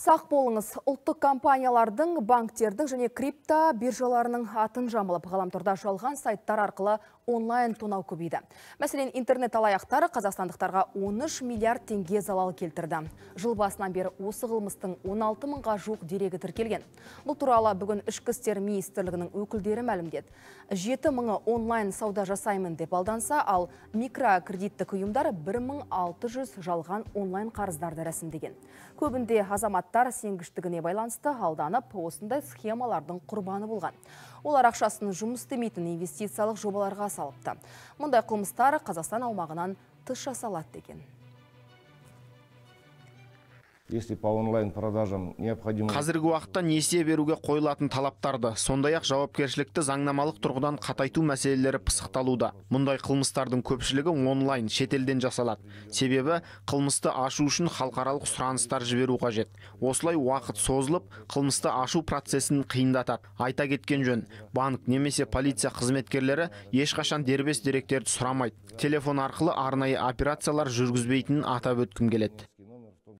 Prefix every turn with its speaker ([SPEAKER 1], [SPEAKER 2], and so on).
[SPEAKER 1] Сақ болыңыз, ұлттық компаниялардың, банктердің және крипто биржаларының атын жамылып, ғаламторда жалған сайттар арқылы онлайн тонау көбейді. Мәселен, интернет алаяқтары қазақстандықтарға 13 миллиард теңге залал келтірді. Жыл басынан бері осы ғылмыстың 16 мыңға жоқ дерегі тіркелген. Бұл туралы бүгін ішкі істер министрлігінің өкілдері мәлімдеді. 7 мыңы онлайн сауда жасаймын деп алданса, ал микрокредитті ұйымдар 1600 жалған онлайн қарыздарды рәсімдеген. Көбінде азамат азаматтар сенгіштігіне байланысты алданып осындай схемалардың құрбаны болған олар ақшасын жұмыс істемейтін инвестициялық жобаларға салыпты мұндай қылмыстар қазақстан аумағынан тыс жасалады деген
[SPEAKER 2] если по онлайн продажам необходимо қазіргі
[SPEAKER 3] уақытта несие беруге қойылатын талаптарды сондай ақ жауапкершілікті заңнамалық тұрғыдан қатайту мәселелері пысықталуда мұндай қылмыстардың көпшілігі онлайн шетелден жасалады себебі қылмысты ашу үшін халықаралық сұраныстар жіберу қажет осылай уақыт созылып қылмысты ашу процесін қиындатады айта кеткен жөн банк немесе полиция қызметкерлері ешқашан дербес деректерді сұрамайды телефон арқылы арнайы операциялар жүргізбейтінін атап өткім келеді